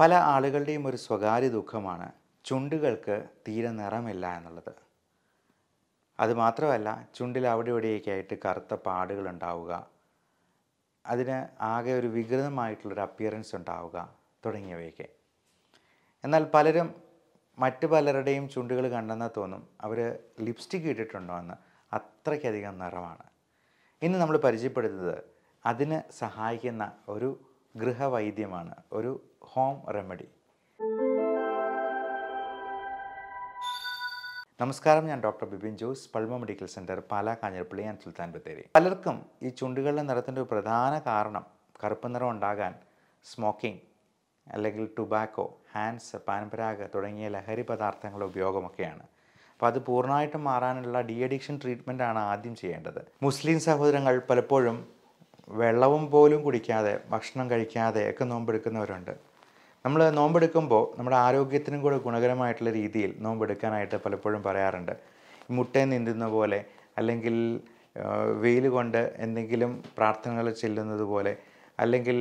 പല ആളുകളുടെയും ഒരു സ്വകാര്യ ദുഃഖമാണ് ചുണ്ടുകൾക്ക് തീരെ നിറമില്ല എന്നുള്ളത് അതുമാത്രമല്ല ചുണ്ടിൽ അവിടെ ആയിട്ട് കറുത്ത പാടുകൾ ഉണ്ടാവുക അതിന് ആകെ ഒരു വികൃതമായിട്ടുള്ളൊരു അപ്പിയറൻസ് ഉണ്ടാവുക തുടങ്ങിയവയൊക്കെ എന്നാൽ പലരും മറ്റു പലരുടെയും ചുണ്ടുകൾ കണ്ടെന്ന് തോന്നും അവർ ലിപ്സ്റ്റിക് ഇട്ടിട്ടുണ്ടോ എന്ന് അത്രയ്ക്കധികം നിറമാണ് ഇന്ന് നമ്മൾ പരിചയപ്പെടുത്തുന്നത് അതിന് സഹായിക്കുന്ന ഒരു ഗൃഹവൈദ്യമാണ് ഒരു ഹോം റെമഡി നമസ്കാരം ഞാൻ doctor Bibin Jose Pulma medical centre Pala Kanjirappally ഞാൻ സുൽത്താൻ ബത്തേരി പലർക്കും ഈ ചുണ്ടുകളുടെ നിറത്തിൻ്റെ ഒരു പ്രധാന കാരണം കറുപ്പ് നിറം ഉണ്ടാകാൻ സ്മോക്കിംഗ് അല്ലെങ്കിൽ ടുബാക്കോ ഹാൻഡ്സ് പാൻപരാഗ് തുടങ്ങിയ ലഹരി പദാർത്ഥങ്ങളുടെ ഉപയോഗമൊക്കെയാണ് അപ്പോൾ അത് പൂർണ്ണമായിട്ടും മാറാനുള്ള ഡി അഡിക്ഷൻ ട്രീറ്റ്മെൻ്റ് ആണ് ആദ്യം ചെയ്യേണ്ടത് മുസ്ലിം സഹോദരങ്ങൾ പലപ്പോഴും വെള്ളവും പോലും കുടിക്കാതെ ഭക്ഷണം കഴിക്കാതെ ഒക്കെ നോമ്പെടുക്കുന്നവരുണ്ട് നമ്മൾ നോമ്പെടുക്കുമ്പോൾ നമ്മുടെ ആരോഗ്യത്തിനും കൂടെ ഗുണകരമായിട്ടുള്ള രീതിയിൽ നോമ്പെടുക്കാനായിട്ട് പലപ്പോഴും പറയാറുണ്ട് മുട്ടയിൽ നീന്തുന്ന പോലെ അല്ലെങ്കിൽ വെയിൽ കൊണ്ട് എന്തെങ്കിലും പ്രാർത്ഥനകൾ ചെല്ലുന്നത് പോലെ അല്ലെങ്കിൽ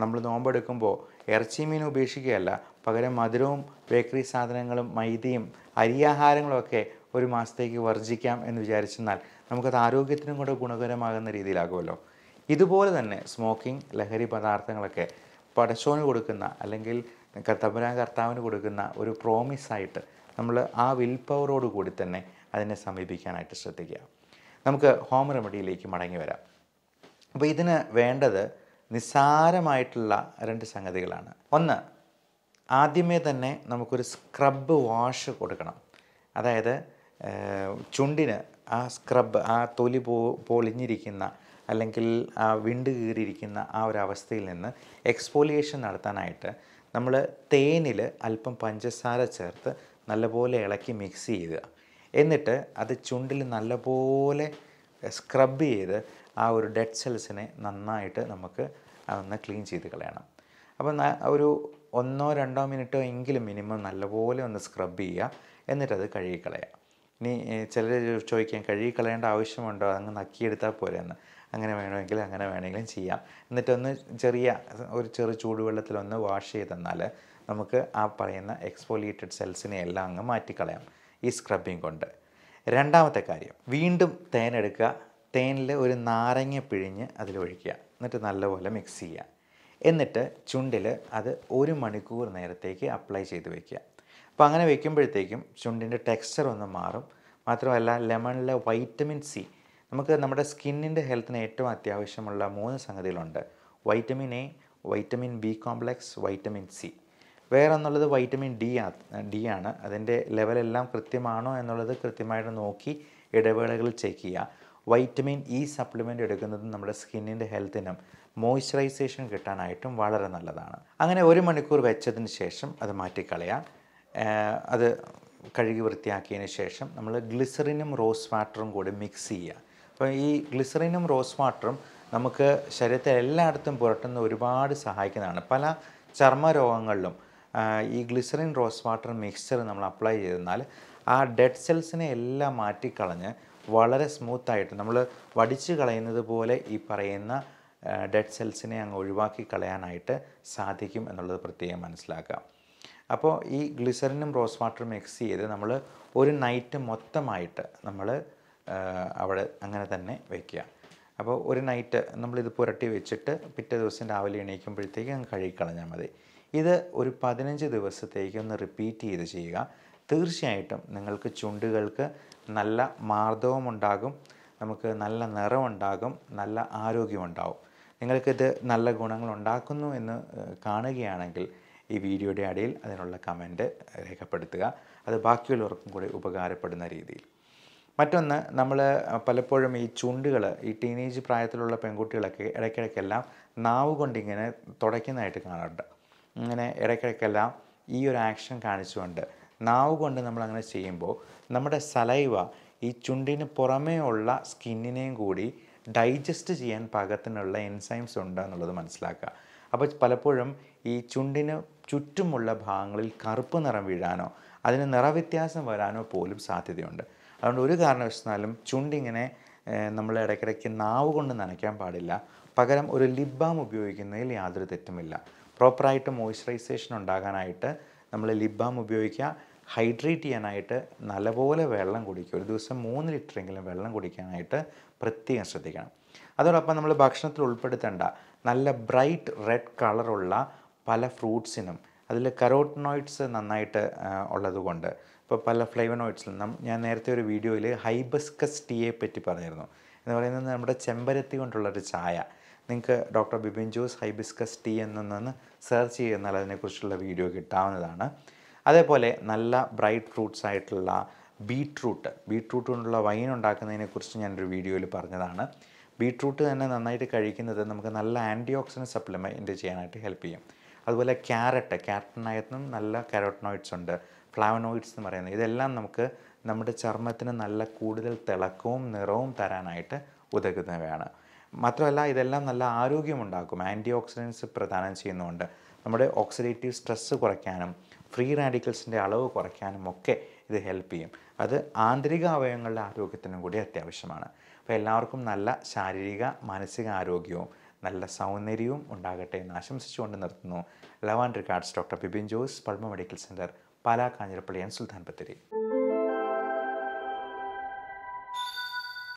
നമ്മൾ നോമ്പെടുക്കുമ്പോൾ ഇറച്ചി മീൻ ഉപേക്ഷിക്കുകയല്ല പകരം മധുരവും ബേക്കറി സാധനങ്ങളും മൈദയും അരിയാഹാരങ്ങളൊക്കെ ഒരു മാസത്തേക്ക് വർജിക്കാം എന്ന് വിചാരിച്ചെന്നാൽ നമുക്കത് ആരോഗ്യത്തിനും കൂടെ ഗുണകരമാകുന്ന രീതിയിലാകുമല്ലോ ഇതുപോലെ തന്നെ സ്മോക്കിംഗ് ലഹരി പദാർത്ഥങ്ങളൊക്കെ പടച്ചോന് കൊടുക്കുന്ന അല്ലെങ്കിൽ കർത്തപുരാൻ കർത്താവിന് കൊടുക്കുന്ന ഒരു പ്രോമിസായിട്ട് നമ്മൾ ആ വിൽ പവറോട് കൂടി തന്നെ അതിനെ സമീപിക്കാനായിട്ട് ശ്രദ്ധിക്കുക നമുക്ക് ഹോം റെമഡിയിലേക്ക് മടങ്ങി വരാം അപ്പോൾ ഇതിന് വേണ്ടത് നിസ്സാരമായിട്ടുള്ള രണ്ട് സംഗതികളാണ് ഒന്ന് ആദ്യമേ തന്നെ നമുക്കൊരു സ്ക്രബ് വാഷ് കൊടുക്കണം അതായത് ചുണ്ടിന് ആ സ്ക്രബ് ആ തൊലി പോ പൊളിഞ്ഞിരിക്കുന്ന അല്ലെങ്കിൽ വിണ്ട് കീറിയിരിക്കുന്ന ആ ഒരു അവസ്ഥയിൽ നിന്ന് എക്സ്പോലിയേഷൻ നടത്താനായിട്ട് നമ്മൾ തേനിൽ അല്പം പഞ്ചസാര ചേർത്ത് നല്ലപോലെ ഇളക്കി മിക്സ് ചെയ്യുക എന്നിട്ട് അത് ചുണ്ടിൽ നല്ലപോലെ സ്ക്രബ് ചെയ്ത് ആ ഒരു ഡെഡ് സെൽസിനെ നന്നായിട്ട് നമുക്ക് അതൊന്ന് ക്ലീൻ ചെയ്ത് കളയണം അപ്പം ഒരു ഒന്നോ രണ്ടോ മിനിറ്റോ എങ്കിലും മിനിമം നല്ലപോലെ ഒന്ന് സ്ക്രബ് ചെയ്യുക എന്നിട്ടത് കഴുകിക്കളയുക ഇനി ചിലർ ചോദിക്കാൻ കഴുകി കളയേണ്ട ആവശ്യമുണ്ടോ അങ്ങ് നക്കിയെടുത്താൽ പോരെ അങ്ങനെ വേണമെങ്കിൽ അങ്ങനെ വേണമെങ്കിലും ചെയ്യാം എന്നിട്ടൊന്ന് ചെറിയ ഒരു ചെറു ചൂടുവെള്ളത്തിലൊന്ന് വാഷ് ചെയ്ത് തന്നാൽ നമുക്ക് ആ പറയുന്ന എക്സ്പോലിയേറ്റഡ് സെൽസിനെ എല്ലാം അങ്ങ് മാറ്റിക്കളയാം ഈ സ്ക്രബിങ് കൊണ്ട് രണ്ടാമത്തെ കാര്യം വീണ്ടും തേൻ എടുക്കുക തേനിൽ ഒരു നാരങ്ങ പിഴിഞ്ഞ് അതിലൊഴിക്കുക എന്നിട്ട് നല്ലപോലെ മിക്സ് ചെയ്യുക എന്നിട്ട് ചുണ്ടിൽ അത് ഒരു മണിക്കൂർ നേരത്തേക്ക് അപ്ലൈ ചെയ്ത് വയ്ക്കുക അപ്പോൾ അങ്ങനെ വയ്ക്കുമ്പോഴത്തേക്കും ചുണ്ടിൻ്റെ ടെക്സ്ചർ ഒന്ന് മാറും മാത്രമല്ല ലെമണിലെ വൈറ്റമിൻ സി നമുക്ക് നമ്മുടെ സ്കിന്നിൻ്റെ ഹെൽത്തിന് ഏറ്റവും അത്യാവശ്യമുള്ള മൂന്ന് സംഗതികളുണ്ട് vitamin A vitamin B complex vitamin C വേറെ എന്നുള്ളത് വൈറ്റമിൻ ഡി ആ ഡി ആണ് അതിൻ്റെ ലെവലെല്ലാം കൃത്യമാണോ എന്നുള്ളത് കൃത്യമായിട്ട് നോക്കി ഇടവേളകളിൽ ചെക്ക് ചെയ്യുക വൈറ്റമിൻ ഇ സപ്ലിമെൻ്റ് എടുക്കുന്നത് നമ്മുടെ സ്കിന്നിൻ്റെ ഹെൽത്തിനും മോയ്സ്ചറൈസേഷൻ കിട്ടാനായിട്ടും വളരെ നല്ലതാണ് അങ്ങനെ ഒരു മണിക്കൂർ വെച്ചതിന് ശേഷം അത് മാറ്റിക്കളയാം അത് കഴുകി വൃത്തിയാക്കിയതിന് ശേഷം നമ്മൾ ഗ്ലിസറിനും റോസ് വാട്ടറും കൂടി മിക്സ് ചെയ്യുക അപ്പോൾ ഈ ഗ്ലിസറിനും റോസ് വാട്ടറും നമുക്ക് ശരീരത്തെ എല്ലായിടത്തും പുരട്ടുന്ന ഒരുപാട് സഹായിക്കുന്നതാണ് പല ചർമ്മരോഗങ്ങളിലും ഈ ഗ്ലിസറിൻ റോസ് വാട്ടർ മിക്സ്ചർ നമ്മൾ അപ്ലൈ ചെയ്തെന്നാൽ ആ ഡെഡ് സെൽസിനെ എല്ലാം മാറ്റിക്കളഞ്ഞ് വളരെ സ്മൂത്തായിട്ട് നമ്മൾ വടിച്ച് കളയുന്നത് പോലെ ഈ പറയുന്ന ഡെഡ് സെൽസിനെ അങ്ങ് ഒഴിവാക്കി കളയാനായിട്ട് സാധിക്കും എന്നുള്ളത് പ്രത്യേകം മനസ്സിലാക്കുക അപ്പോൾ ഈ ഗ്ലിസറിനും റോസ് വാട്ടറും മിക്സ് ചെയ്ത് നമ്മൾ ഒരു നൈറ്റ് മൊത്തമായിട്ട് നമ്മൾ അവിടെ അങ്ങനെ തന്നെ വയ്ക്കുക അപ്പോൾ ഒരു നൈറ്റ് നമ്മളിത് പുരട്ടി വെച്ചിട്ട് പിറ്റേ ദിവസം രാവിലെ എണീക്കുമ്പോഴത്തേക്ക് അങ്ങ് കഴുകിക്കളഞ്ഞാൽ മതി ഇത് ഒരു പതിനഞ്ച് ദിവസത്തേക്ക് ഒന്ന് റിപ്പീറ്റ് ചെയ്ത് ചെയ്യുക തീർച്ചയായിട്ടും നിങ്ങൾക്ക് ചുണ്ടുകൾക്ക് നല്ല ഉണ്ടാകും നമുക്ക് നല്ല നിറമുണ്ടാകും നല്ല ആരോഗ്യമുണ്ടാകും നിങ്ങൾക്കിത് നല്ല ഗുണങ്ങളുണ്ടാക്കുന്നു എന്ന് കാണുകയാണെങ്കിൽ ഈ വീഡിയോയുടെ അടിയിൽ അതിനുള്ള കമൻറ്റ് രേഖപ്പെടുത്തുക അത് ബാക്കിയുള്ളവർക്കും കൂടി ഉപകാരപ്പെടുന്ന രീതിയിൽ മറ്റൊന്ന് നമ്മൾ പലപ്പോഴും ഈ ചുണ്ടുകൾ ഈ ടീനേജ് പ്രായത്തിലുള്ള പെൺകുട്ടികളൊക്കെ ഇടയ്ക്കിടയ്ക്കെല്ലാം നാവ് കൊണ്ടിങ്ങനെ തുടയ്ക്കുന്നതായിട്ട് കാണാറുണ്ട് ഇങ്ങനെ ഇടയ്ക്കിടയ്ക്കെല്ലാം ഈ ഒരു ആക്ഷൻ കാണിച്ചുകൊണ്ട് നാവ് കൊണ്ട് നമ്മൾ അങ്ങനെ ചെയ്യുമ്പോൾ നമ്മുടെ സലൈവ ഈ ചുണ്ടിന് പുറമേ ഉള്ള സ്കിന്നിനെയും കൂടി ഡൈജസ്റ്റ് ചെയ്യാൻ പാകത്തിനുള്ള എൻസൈംസ് ഉണ്ട് എന്നുള്ളത് മനസ്സിലാക്കുക അപ്പോൾ പലപ്പോഴും ഈ ചുണ്ടിന് ചുറ്റുമുള്ള ഭാഗങ്ങളിൽ കറുപ്പ് നിറം വീഴാനോ അതിന് നിറവ്യത്യാസം വരാനോ പോലും സാധ്യതയുണ്ട് അതുകൊണ്ട് ഒരു കാരണവശാലും ചുണ്ടിങ്ങനെ നമ്മൾ ഇടയ്ക്കിടയ്ക്ക് നാവ് കൊണ്ട് നനയ്ക്കാൻ പാടില്ല പകരം ഒരു ലിപ് ബാം ഉപയോഗിക്കുന്നതിൽ യാതൊരു തെറ്റുമില്ല പ്രോപ്പറായിട്ട് മോയ്സ്ചറൈസേഷൻ ഉണ്ടാകാനായിട്ട് നമ്മൾ ലിപ് ബാം ഉപയോഗിക്കുക ഹൈഡ്രേറ്റ് ചെയ്യാനായിട്ട് നല്ലപോലെ വെള്ളം കുടിക്കുക ഒരു ദിവസം മൂന്ന് ലിറ്ററെങ്കിലും വെള്ളം കുടിക്കാനായിട്ട് പ്രത്യേകം ശ്രദ്ധിക്കണം അതോടൊപ്പം നമ്മൾ ഭക്ഷണത്തിൽ ഉൾപ്പെടുത്തേണ്ട നല്ല ബ്രൈറ്റ് റെഡ് കളറുള്ള പല ഫ്രൂട്ട്സിനും അതിൽ കരോട്ടനോയിഡ്സ് നന്നായിട്ട് ഉള്ളതുകൊണ്ട് ഇപ്പോൾ പല ഫ്ലേവനോയിഡ്സിൽ ഞാൻ നേരത്തെ ഒരു വീഡിയോയിൽ ഹൈബസ്കസ് ടീയെ പറ്റി പറഞ്ഞിരുന്നു എന്ന് പറയുന്നത് നമ്മുടെ ചെമ്പരത്തി കൊണ്ടുള്ളൊരു ചായ നിങ്ങൾക്ക് doctor Bibin Jose hibiscus tea എന്നൊന്ന് സെർച്ച് ചെയ്യുന്നാൽ അതിനെക്കുറിച്ചുള്ള വീഡിയോ കിട്ടാവുന്നതാണ് അതേപോലെ നല്ല ബ്രൈറ്റ് ഫ്രൂട്ട്സ് ആയിട്ടുള്ള ബീട്രൂട്ട് ബീട്രൂട്ട് കൊണ്ടുള്ള വൈൻ ഉണ്ടാക്കുന്നതിനെക്കുറിച്ച് ഞാനൊരു വീഡിയോയിൽ പറഞ്ഞതാണ് ബീട്രൂട്ട് തന്നെ നന്നായിട്ട് കഴിക്കുന്നത് നമുക്ക് നല്ല ആൻറ്റി ഓക്സിഡൻ സപ്ലിമെൻറ്റ് ചെയ്യാനായിട്ട് ഹെൽപ്പ് ചെയ്യും അതുപോലെ ക്യാരറ്റ് ക്യാരറ്റിനകത്തും നല്ല കാരോട്ടനോയിഡ്സ് ഉണ്ട് ഫ്ലാവനോയിഡ്സ് എന്ന് പറയുന്നത് ഇതെല്ലാം നമുക്ക് നമ്മുടെ ചർമ്മത്തിന് നല്ല കൂടുതൽ തിളക്കവും നിറവും തരാനായിട്ട് ഉതകുന്നവയാണ് മാത്രമല്ല ഇതെല്ലാം നല്ല ആരോഗ്യമുണ്ടാക്കും ആൻറ്റി ഓക്സിഡൻസ് പ്രദാനം ചെയ്യുന്നുണ്ട് നമ്മുടെ ഓക്സിഡേറ്റീവ് സ്ട്രെസ്സ് കുറയ്ക്കാനും ഫ്രീ റാഡിക്കൽസിൻ്റെ അളവ് കുറയ്ക്കാനും ഒക്കെ ഇത് ഹെൽപ്പ് ചെയ്യും അത് ആന്തരിക അവയവങ്ങളുടെ ആരോഗ്യത്തിനും കൂടി അത്യാവശ്യമാണ് അപ്പോൾ എല്ലാവർക്കും നല്ല ശാരീരിക മാനസിക ആരോഗ്യവും നല്ല സൗന്ദര്യവും ഉണ്ടാകട്ടെ എന്ന് ആശംസിച്ചുകൊണ്ട് നിർത്തുന്നു love and regards doctor Bibin Jose Pulma medical centre Pala Kanjirappally and Sultan Bathery